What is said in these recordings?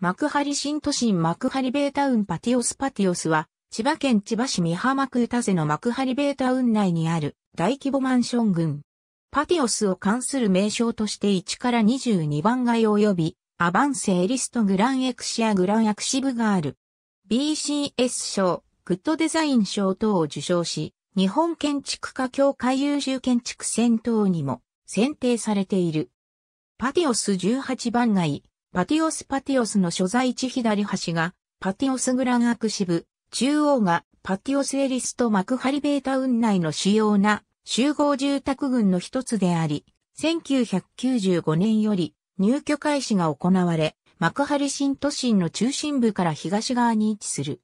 幕張新都心幕張ベータウンパティオスパティオスは、千葉県千葉市美浜区田瀬の幕張ベータウン内にある大規模マンション群。パティオスを関する名称として1から22番街及び、アバンセエリストグランエクシアグランアクシブがある。BCS 賞、グッドデザイン賞等を受賞し、日本建築家協会優秀建築選等にも選定されている。パティオス18番街、パティオスパティオスの所在地左端が、パティオスグランアクシブ、中央が、パティオスエリスと幕張ベータ運内の主要な集合住宅群の一つであり、1995年より入居開始が行われ、幕張新都心の中心部から東側に位置する。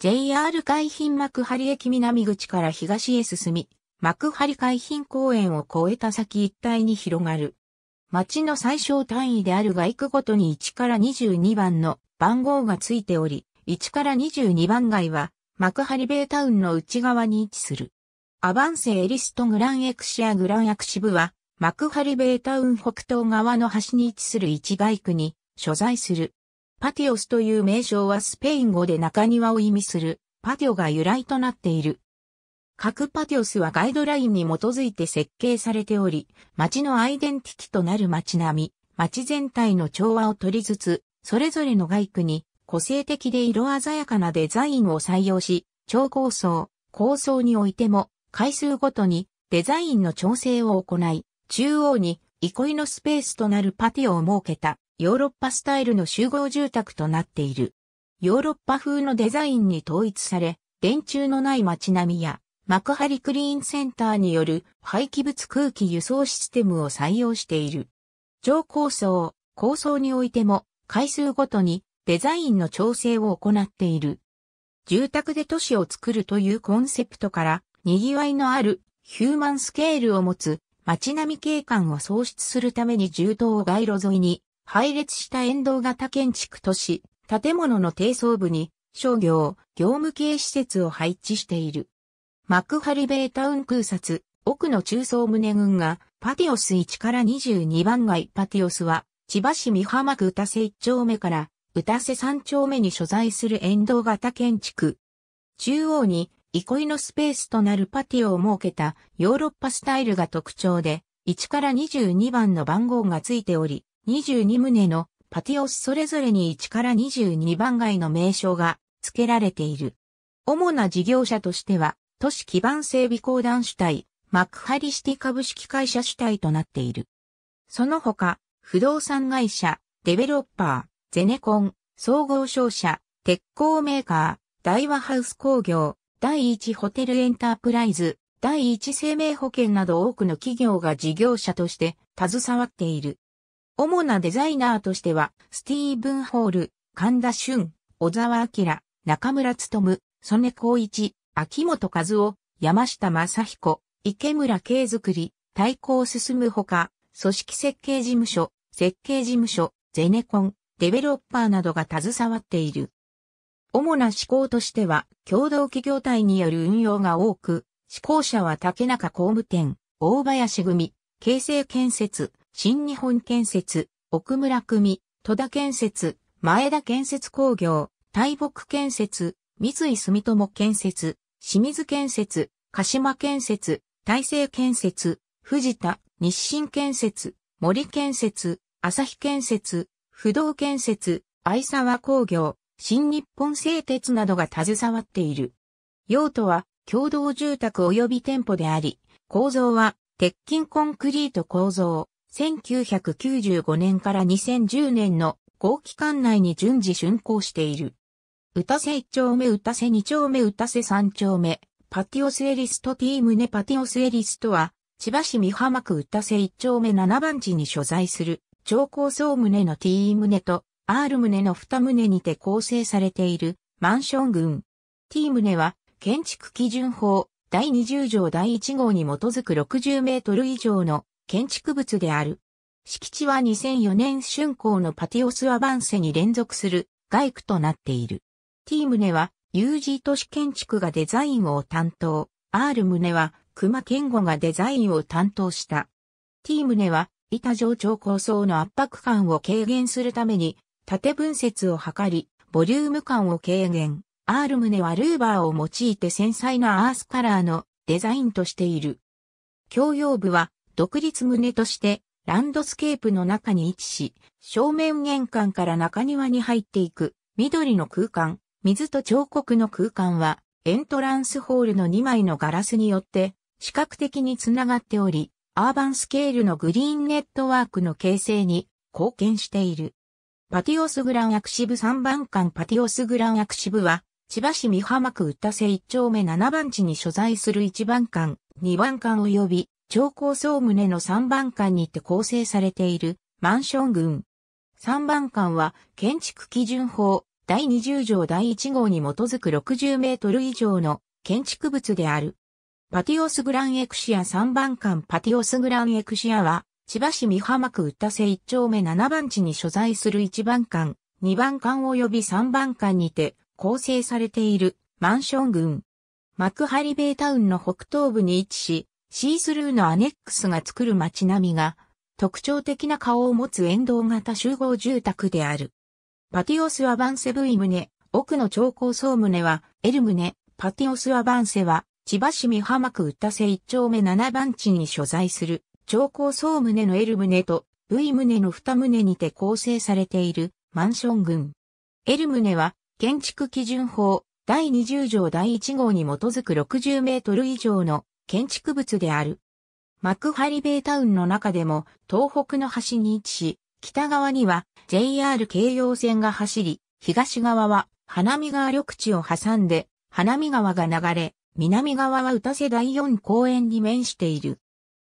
JR 海浜幕張駅南口から東へ進み、幕張海浜公園を越えた先一帯に広がる町の最小単位であるが区ごとに1から22番の番号がついており、1から22番街は幕張ベイタウンの内側に位置する。アバンセエリストグランエクシアグランアクシブは幕張ベイタウン北東側の端に位置する一街区に所在する。パティオスという名称はスペイン語で中庭を意味するパティオが由来となっている。各パティオスはガイドラインに基づいて設計されており、街のアイデンティティとなる街並み、街全体の調和を取りつつ、それぞれの外区に個性的で色鮮やかなデザインを採用し、超高層、高層においても、回数ごとにデザインの調整を行い、中央に憩いのスペースとなるパティオを設けたヨーロッパスタイルの集合住宅となっている。ヨーロッパ風のデザインに統一され、電柱のない街並みや幕張クリーンセンターによる廃棄物空気輸送システムを採用している。上高層、高層においても回数ごとにデザインの調整を行っている。住宅で都市を作るというコンセプトから賑わいのあるヒューマンスケールを持つ街並み景観を創出するために重を街路沿いに配列した沿道型建築都市、建物の低層部に商業、業務系施設を配置している。マクハリベータウン空撮、奥の中層胸群が、パティオス1から22番街パティオスは、千葉市美浜区歌瀬1丁目から、歌瀬3丁目に所在する沿道型建築。中央に、憩いのスペースとなるパティオを設けたヨーロッパスタイルが特徴で、1から22番の番号がついており、22棟のパティオスそれぞれに1から22番街の名称が付けられている。主な事業者としては、都市基盤整備公団主体、幕張シティ株式会社主体となっている。その他、不動産会社、デベロッパー、ゼネコン、総合商社、鉄鋼メーカー、大和ハウス工業、第一ホテルエンタープライズ、第一生命保険など多くの企業が事業者として携わっている。主なデザイナーとしては、スティーブン・ホール、神田俊、小沢明、中村勤、曽根光一、秋元和夫、山下正彦、池村慶作り、対抗進むほか、組織設計事務所、設計事務所、ゼネコン、デベロッパーなどが携わっている。主な思考としては、共同企業体による運用が多く、施行者は竹中工務店、大林組、京成建設、新日本建設、奥村組、戸田建設、前田建設工業、大木建設、三井住友建設、清水建設、鹿島建設、大成建設、藤田、日清建設、森建設、朝日建設、不動建設、愛沢工業、新日本製鉄などが携わっている。用途は共同住宅及び店舗であり、構造は鉄筋コンクリート構造、1995年から2010年の合期間内に順次竣工している。歌瀬一丁目歌瀬二丁目歌瀬三丁目、パティオスエリストティームネパティオスエリストは、千葉市美浜区歌瀬一丁目七番地に所在する、超高層棟の T ネと R 棟の二棟にて構成されているマンション群。T ネは建築基準法第20条第1号に基づく60メートル以上の建築物である。敷地は2004年春光のパティオスアバンセに連続する外区となっている。T ネは UG 都市建築がデザインを担当、R ネは熊健吾がデザインを担当した。T ネは板上長構想の圧迫感を軽減するために縦分節を図り、ボリューム感を軽減。R ネはルーバーを用いて繊細なアースカラーのデザインとしている。共用部は独立棟としてランドスケープの中に位置し、正面玄関から中庭に入っていく緑の空間、水と彫刻の空間は、エントランスホールの2枚のガラスによって、視覚的につながっており、アーバンスケールのグリーンネットワークの形成に貢献している。パティオスグランアクシブ3番館パティオスグランアクシブは、千葉市美浜区打多瀬1丁目7番地に所在する1番館、2番館及び、超高層棟の3番館にて構成されているマンション群。3番館は建築基準法第20条第1号に基づく60メートル以上の建築物である。パティオスグランエクシア3番館パティオスグランエクシアは、千葉市美浜区打多瀬1丁目7番地に所在する1番館、2番館及び3番館にて構成されているマンション群。幕張ベイタウンの北東部に位置し、シースルーのアネックスが作る街並みが、特徴的な顔を持つ沿道型集合住宅である。パティオスアバンセブイネ奥の長高総棟は、エルネ。パティオスアバンセは、千葉市美浜区打瀬一丁目七番地に所在する、長高総棟のエムネとブムネの二棟にて構成されているマンション群。エムネは、建築基準法第20条第1号に基づく60メートル以上の建築物である。幕張ベイタウンの中でも東北の端に位置し、北側には JR 京葉線が走り、東側は花見川緑地を挟んで、花見川が流れ、南側はたせ、第4公園に面している。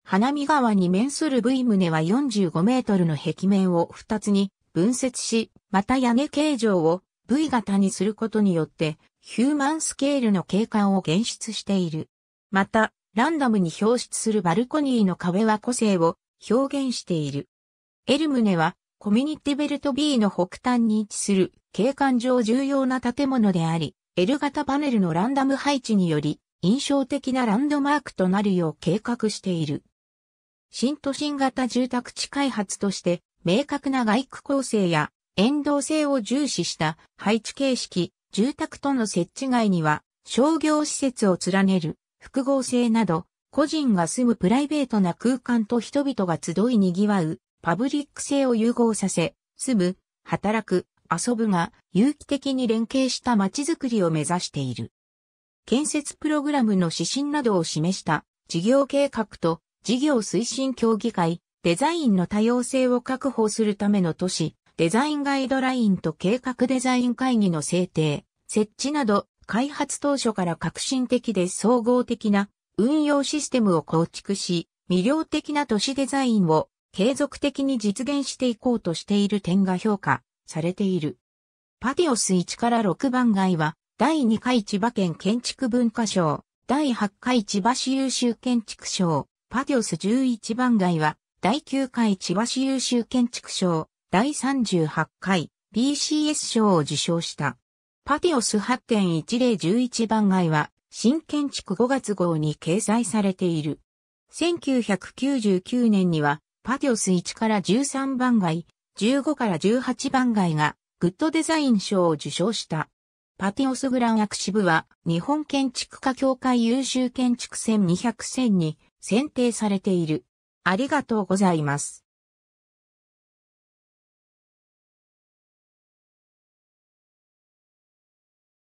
花見川に面する V 棟は45メートルの壁面を2つに分節し、また屋根形状を V 型にすることによって、ヒューマンスケールの景観を現出している。また、ランダムに表出するバルコニーの壁は個性を表現している。エルムネはコミュニティベルト B の北端に位置する景観上重要な建物であり、L 型パネルのランダム配置により印象的なランドマークとなるよう計画している。新都心型住宅地開発として明確な外区構成や沿道性を重視した配置形式、住宅との設置外には商業施設を連ねる複合性など個人が住むプライベートな空間と人々が集い賑わうパブリック性を融合させ、住む、働く、遊ぶが有機的に連携した街づくりを目指している。建設プログラムの指針などを示した事業計画と事業推進協議会、デザインの多様性を確保するための都市、デザインガイドラインと計画デザイン会議の制定、設置など開発当初から革新的で総合的な運用システムを構築し、魅了的な都市デザインを継続的に実現していこうとしている点が評価されている。パティオス1から6番街は、第2回千葉県建築文化賞、第8回千葉市優秀建築賞、パティオス11番街は、第9回千葉市優秀建築賞、第38回 BCS 賞を受賞した。パティオス8.1011番街は、新建築5月号に掲載されている。1999年には、パティオス1から13番街、15から18番街がグッドデザイン賞を受賞した。パティオスグランアクシブは日本建築家協会優秀建築選200選に選定されている。ありがとうございます。